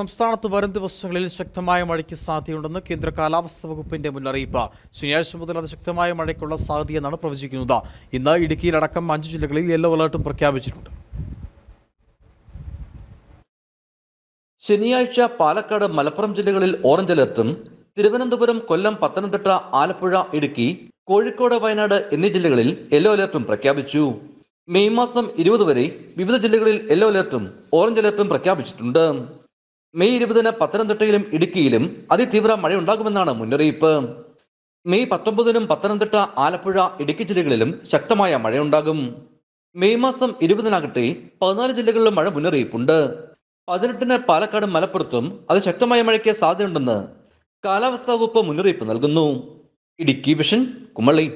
സംസ്ഥാനത്ത് വരും ദിവസങ്ങളിൽ ശക്തമായ മഴയ്ക്ക് സാധ്യതയുണ്ടെന്ന് കേന്ദ്ര കാലാവസ്ഥാ വകുപ്പിന്റെ മുന്നറിയിപ്പ് ശനിയാഴ്ച മുതൽ അതിശക്തമായ മഴയ്ക്കുള്ള സാധ്യതയെന്നാണ് പ്രവചിക്കുന്നത് ഇന്ന് ഇടുക്കിയിലടക്കം അഞ്ച് ജില്ലകളിൽ യെല്ലോ അലേർട്ടും പ്രഖ്യാപിച്ചിട്ടുണ്ട് ശനിയാഴ്ച പാലക്കാട് മലപ്പുറം ജില്ലകളിൽ ഓറഞ്ച് അലർട്ടും തിരുവനന്തപുരം കൊല്ലം പത്തനംതിട്ട ആലപ്പുഴ ഇടുക്കി കോഴിക്കോട് വയനാട് എന്നീ ജില്ലകളിൽ യെല്ലോ അലേർട്ടും പ്രഖ്യാപിച്ചു മെയ് മാസം ഇരുപത് വരെ വിവിധ ജില്ലകളിൽ യെല്ലോ അലേർട്ടും ഓറഞ്ച് അലേർട്ടും പ്രഖ്യാപിച്ചിട്ടുണ്ട് മെയ് ഇരുപതിന് പത്തനംതിട്ടയിലും ഇടുക്കിയിലും അതിതീവ്ര മഴയുണ്ടാകുമെന്നാണ് മുന്നറിയിപ്പ് മെയ് പത്തൊമ്പതിനും പത്തനംതിട്ട ആലപ്പുഴ ഇടുക്കി ജില്ലകളിലും ശക്തമായ മഴയുണ്ടാകും മെയ് മാസം ഇരുപതിനാകട്ടെ പതിനാല് ജില്ലകളിലും മഴ മുന്നറിയിപ്പുണ്ട് പതിനെട്ടിന് പാലക്കാട് മലപ്പുറത്തും ശക്തമായ മഴയ്ക്ക് സാധ്യതയുണ്ടെന്ന് കാലാവസ്ഥാ വകുപ്പ് മുന്നറിയിപ്പ് നൽകുന്നു ഇടുക്കി വിഷൻ കുമളി